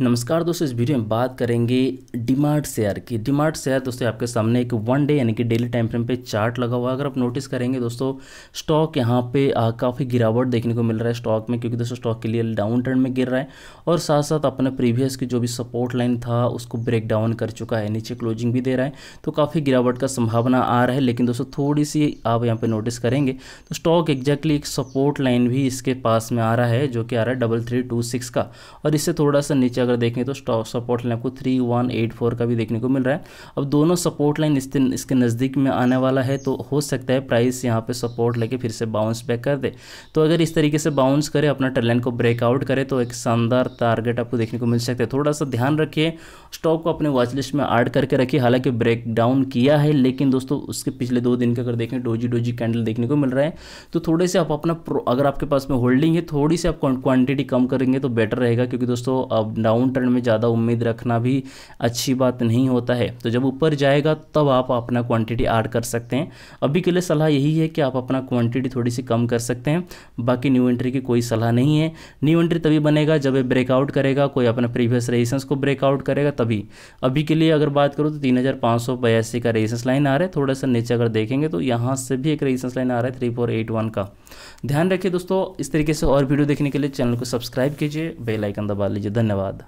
नमस्कार दोस्तों इस वीडियो में बात करेंगे डिमार्ट शेयर की डिमार्ट शेयर दोस्तों आपके सामने एक वन डे यानी कि डेली टाइम फ्रेम पे चार्ट लगा हुआ है अगर आप नोटिस करेंगे दोस्तों स्टॉक यहाँ पे काफ़ी गिरावट देखने को मिल रहा है स्टॉक में क्योंकि दोस्तों स्टॉक के लिए डाउन ट्रेंड में गिर रहा है और साथ साथ अपने प्रीवियस की जो भी सपोर्ट लाइन था उसको ब्रेक डाउन कर चुका है नीचे क्लोजिंग भी दे रहा है तो काफ़ी गिरावट का संभावना आ रहा है लेकिन दोस्तों थोड़ी सी आप यहाँ पर नोटिस करेंगे तो स्टॉक एग्जैक्टली एक सपोर्ट लाइन भी इसके पास में आ रहा है जो कि आ रहा है डबल का और इससे थोड़ा सा नीचे अगर देखें तो सपोर्ट लाइन आपको थ्री वन एट फोर का भी देखने को मिल रहा है अब दोनों सपोर्ट लाइन इस इसके नज़दीक में आने वाला है तो हो सकता है प्राइस यहाँ पे सपोर्ट लेके फिर से बाउंस बैक कर दे तो अगर इस तरीके से बाउंस करे अपना ट्रेन को ब्रेकआउट करे तो एक शानदार टारगेट आपको देखने को मिल सकता है थोड़ा सा ध्यान रखिए स्टॉक को अपने वॉच लिस्ट में ऐड करके रखिए हालांकि डाउन किया है लेकिन दोस्तों उसके पिछले दो दिन का अगर देखें डोजी डोजी कैंडल देखने को मिल रहा है तो थोड़े से आप अपना अगर आपके पास में होल्डिंग है थोड़ी सी आप क्वांटिटी कम करेंगे तो बेटर रहेगा क्योंकि दोस्तों अब डाउन डाउन ट्रेंड में ज़्यादा उम्मीद रखना भी अच्छी बात नहीं होता है तो जब ऊपर जाएगा तब आप अपना क्वांटिटी ऐड कर सकते हैं अभी के लिए सलाह यही है कि आप अपना क्वांटिटी थोड़ी सी कम कर सकते हैं बाकी न्यू एंट्री की कोई सलाह नहीं है न्यू एंट्री तभी बनेगा जब ये ब्रेकआउट करेगा कोई अपना प्रीवियस रेजिस्टेंस को ब्रेकआउट करेगा तभी अभी के लिए अगर बात करूँ तो तीन का रेजिस्टेंस लाइन आ रहा है थोड़ा सा नीचे अगर देखेंगे तो यहाँ से भी एक रेजिस्टेंस लाइन आ रहा है थ्री का ध्यान रखिए दोस्तों इस तरीके से और वीडियो देखने के लिए चैनल को सब्सक्राइब कीजिए बेल आइकन दबा लीजिए धन्यवाद